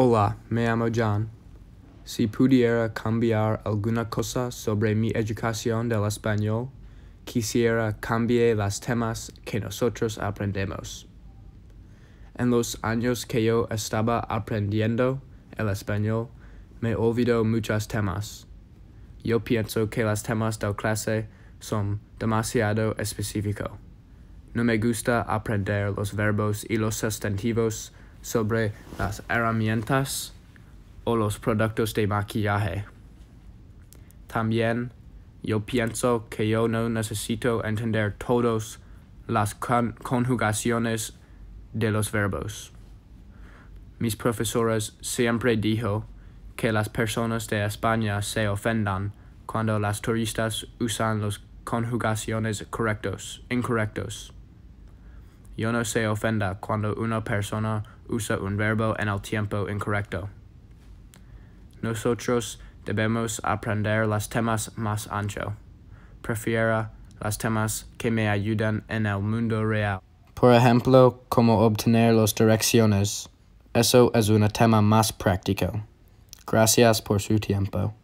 Hola, me llamo John. Si pudiera cambiar alguna cosa sobre mi educación del español, quisiera cambiar los temas que nosotros aprendemos. En los años que yo estaba aprendiendo el español, me olvidó muchos temas. Yo pienso que los temas de clase son demasiado específico. No me gusta aprender los verbos y los sustantivos sobre las herramientas o los productos de maquillaje. También yo pienso que yo no necesito entender todas las conjugaciones de los verbos. Mis profesores siempre dijo que las personas de España se ofendan cuando las turistas usan las conjugaciones correctos, incorrectos. Yo no se ofenda cuando una persona usa un verbo en el tiempo incorrecto. Nosotros debemos aprender los temas más ancho. Prefiera los temas que me ayudan en el mundo real. Por ejemplo, cómo obtener las direcciones. Eso es un tema más práctico. Gracias por su tiempo.